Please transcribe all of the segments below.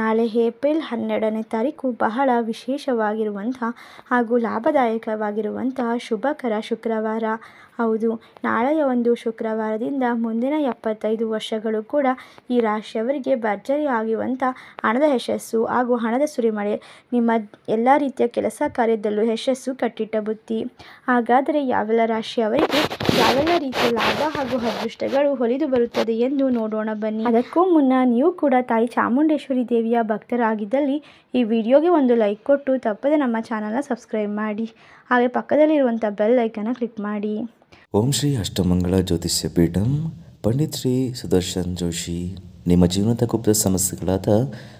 ನಾಳೆ ಏಪ್ರಿಲ್ ಹನ್ನೆರಡನೇ ತಾರೀಕು ಬಹಳ ವಿಶೇಷವಾಗಿರುವಂತಹ ಹಾಗೂ ಲಾಭದಾಯಕವಾಗಿರುವಂತಹ ಶುಭಕರ ಶುಕ್ರವಾರ ಹೌದು ನಾಳೆಯ ಒಂದು ಶುಕ್ರವಾರದಿಂದ ಮುಂದಿನ ಎಪ್ಪತ್ತೈದು ವರ್ಷಗಳು ಕೂಡ ಈ ರಾಶಿಯವರಿಗೆ ಭರ್ಜರಿ ಆಗಿರುವಂಥ ಹಣದ ಯಶಸ್ಸು ಹಾಗೂ ಹಣದ ಸುರಿಮಳೆ ನಿಮ್ಮ ಎಲ್ಲ ರೀತಿಯ ಕೆಲಸ ಕಾರ್ಯದಲ್ಲೂ ಯಶಸ್ಸು ಕಟ್ಟಿಟ್ಟ ಬುತ್ತಿ ಹಾಗಾದರೆ ಯಾವೆಲ್ಲ ರಾಶಿಯವರಿಗೆ ಯಾವೆಲ್ಲ ರೀತಿಯ ಲಾಭ ಹಾಗೂ ಅದೃಷ್ಟಗಳು ಹೊಲಿದು ಬರುತ್ತದೆ ಎಂದು ನೋಡೋಣ ಬನ್ನಿ ಅದಕ್ಕೂ ಮುನ್ನ ನೀವು ಕೂಡ ತಾಯಿ ಚಾಮುಂಡೇಶ್ವರಿ ದೇವಿ ದೇವಿಯ ಭಕ್ತರಾಗಿದ್ದಲ್ಲಿ ಈ ವಿಡಿಯೋಗೆ ಒಂದು ಲೈಕ್ ಕೊಟ್ಟು ತಪ್ಪದೆ ನಮ್ಮ ಚಾನಲ್ನ ಸಬ್ಸ್ಕ್ರೈಬ್ ಮಾಡಿ ಹಾಗೆ ಪಕ್ಕದಲ್ಲಿರುವಂಥ ಬೆಲ್ ಲೈಕನ್ನು ಕ್ಲಿಕ್ ಮಾಡಿ ಓಂ ಶ್ರೀ ಅಷ್ಟಮಂಗಳ ಜ್ಯೋತಿಷ್ಯ ಪೀಠಂ ಪಂಡಿತ್ ಶ್ರೀ ಸುದರ್ಶನ್ ಜೋಶಿ ನಿಮ್ಮ ಜೀವನದ ಗುಪ್ತ ಸಮಸ್ಯೆಗಳಾದ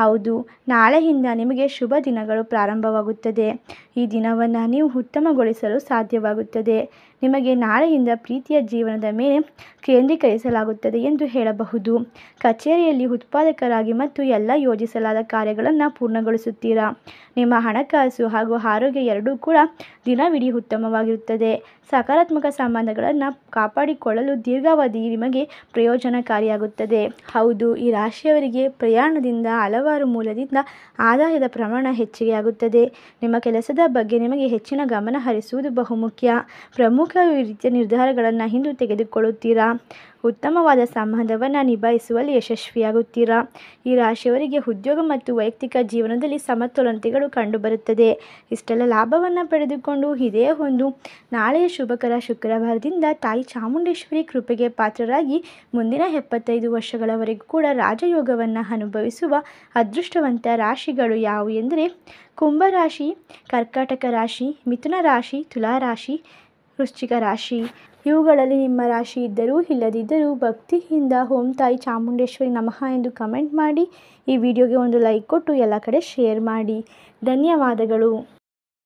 ಹೌದು ನಾಳೆಯಿಂದ ನಿಮಗೆ ಶುಭ ದಿನಗಳು ಪ್ರಾರಂಭವಾಗುತ್ತದೆ ಈ ದಿನವನ್ನು ನೀವು ಉತ್ತಮಗೊಳಿಸಲು ಸಾಧ್ಯವಾಗುತ್ತದೆ ನಿಮಗೆ ನಾಳೆಯಿಂದ ಪ್ರೀತಿಯ ಜೀವನದ ಮೇಲೆ ಕೇಂದ್ರೀಕರಿಸಲಾಗುತ್ತದೆ ಎಂದು ಹೇಳಬಹುದು ಕಚೇರಿಯಲ್ಲಿ ಉತ್ಪಾದಕರಾಗಿ ಮತ್ತು ಎಲ್ಲ ಯೋಜಿಸಲಾದ ಕಾರ್ಯಗಳನ್ನು ಪೂರ್ಣಗೊಳಿಸುತ್ತೀರಾ ನಿಮ್ಮ ಹಣಕಾಸು ಹಾಗೂ ಆರೋಗ್ಯ ಎರಡೂ ಕೂಡ ದಿನವಿಡೀ ಉತ್ತಮವಾಗಿರುತ್ತದೆ ಸಕಾರಾತ್ಮಕ ಸಂಬಂಧಗಳನ್ನು ಕಾಪಾಡಿಕೊಳ್ಳಲು ದೀರ್ಘಾವಧಿ ನಿಮಗೆ ಪ್ರಯೋಜನಕಾರಿಯಾಗುತ್ತದೆ ಹೌದು ಈ ರಾಶಿಯವರಿಗೆ ಪ್ರಯಾಣದಿಂದ ಹಲವು ಹಲವಾರು ಮೂಲದಿಂದ ಆದಾಯದ ಪ್ರಮಾಣ ಆಗುತ್ತದೆ ನಿಮ್ಮ ಕೆಲಸದ ಬಗ್ಗೆ ನಿಮಗೆ ಹೆಚ್ಚಿನ ಗಮನ ಹರಿಸುವುದು ಬಹುಮುಖ್ಯ ಪ್ರಮುಖ ರೀತಿಯ ನಿರ್ಧಾರಗಳನ್ನು ಹಿಂದೂ ತೆಗೆದುಕೊಳ್ಳುತ್ತೀರಾ ಉತ್ತಮವಾದ ಸಂಬಂಧವನ್ನು ನಿಭಾಯಿಸುವಲ್ಲಿ ಯಶಸ್ವಿಯಾಗುತ್ತೀರಾ ಈ ರಾಶಿಯವರಿಗೆ ಉದ್ಯೋಗ ಮತ್ತು ವೈಯಕ್ತಿಕ ಜೀವನದಲ್ಲಿ ಸಮತೋಲನತೆಗಳು ಕಂಡುಬರುತ್ತದೆ ಇಷ್ಟೆಲ್ಲ ಲಾಭವನ್ನು ಪಡೆದುಕೊಂಡು ಇದೇ ಒಂದು ನಾಳೆಯ ಶುಭಕರ ಶುಕ್ರವಾರದಿಂದ ತಾಯಿ ಚಾಮುಂಡೇಶ್ವರಿ ಕೃಪೆಗೆ ಪಾತ್ರರಾಗಿ ಮುಂದಿನ ಎಪ್ಪತ್ತೈದು ವರ್ಷಗಳವರೆಗೂ ಕೂಡ ರಾಜಯೋಗವನ್ನು ಅನುಭವಿಸುವ ಅದೃಷ್ಟವಂತ ರಾಶಿಗಳು ಯಾವುವು ಎಂದರೆ ಕುಂಭರಾಶಿ ಕರ್ಕಾಟಕ ರಾಶಿ ಮಿಥುನ ರಾಶಿ ತುಲಾ ರಾಶಿ ವೃಶ್ಚಿಕ ರಾಶಿ ಇವುಗಳಲ್ಲಿ ನಿಮ್ಮ ರಾಶಿ ಇದ್ದರೂ ಇಲ್ಲದಿದ್ದರೂ ಭಕ್ತಿಯಿಂದ ಓಂ ತಾಯಿ ಚಾಮುಂಡೇಶ್ವರಿ ನಮಃ ಎಂದು ಕಮೆಂಟ್ ಮಾಡಿ ಈ ವಿಡಿಯೋಗೆ ಒಂದು ಲೈಕ್ ಕೊಟ್ಟು ಎಲ್ಲ ಕಡೆ ಶೇರ್ ಮಾಡಿ ಧನ್ಯವಾದಗಳು